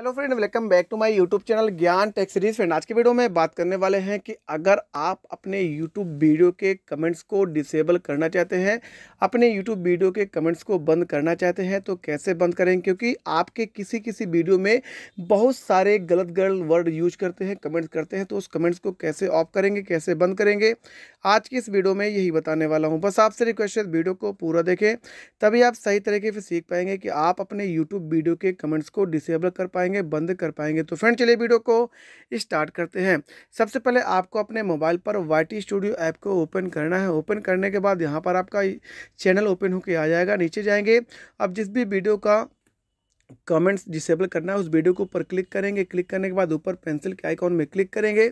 hello friend welcome back to my YouTube channel Gyan tech series friend आज के video में बात करने वाले हैं कि अगर आप अपने यूट्यूब वीडियो के कमेंट्स को डिसेबल करना चाहते हैं अपने यूट्यूब वीडियो के कमेंट्स को बंद करना चाहते हैं तो कैसे बंद करें क्योंकि आपके किसी किसी वीडियो में बहुत सारे गलत गलत वर्ड यूज करते हैं कमेंट्स करते हैं तो उस कमेंट्स को कैसे ऑफ करेंगे कैसे बंद करेंगे आज की इस वीडियो में यही बताने वाला हूँ बस आपसे रिक्वेस्ट है वीडियो को पूरा देखें तभी आप सही तरीके से सीख पाएंगे कि आप अपने यूट्यूब वीडियो के कमेंट्स को डिसेबल कर पाएंगे पाएंगे बंद कर पाएंगे तो फ्रेंड चलिए वीडियो को स्टार्ट करते हैं सबसे पहले आपको अपने मोबाइल पर वाई स्टूडियो ऐप को ओपन करना है ओपन करने के बाद यहाँ पर आपका चैनल ओपन होकर आ जाएगा नीचे जाएंगे अब जिस भी वीडियो का कमेंट्स डिसेबल करना है उस वीडियो के ऊपर क्लिक करेंगे क्लिक करने के बाद ऊपर पेंसिल के आइकॉन में क्लिक करेंगे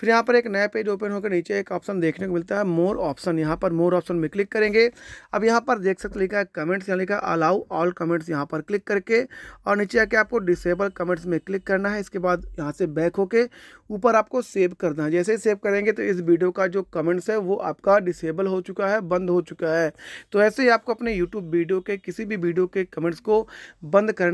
फिर यहाँ पर एक नया पेज ओपन होकर नीचे एक ऑप्शन देखने को मिलता है मोर ऑप्शन यहाँ पर मोर ऑप्शन में क्लिक करेंगे अब यहाँ पर देख सकते लिखा है कमेंट्स यहाँ लिखा है अलाउ ऑल कमेंट्स यहाँ पर क्लिक करके और नीचे आके आपको डिसेबल कमेंट्स में क्लिक करना है इसके बाद यहाँ से बैक होके ऊपर आपको सेव करना है जैसे ही सेव करेंगे तो इस वीडियो का जो कमेंट्स है वो आपका डिसेबल हो चुका है बंद हो चुका है तो ऐसे ही आपको अपने यूट्यूब वीडियो के किसी भी वीडियो के कमेंट्स को बंद करना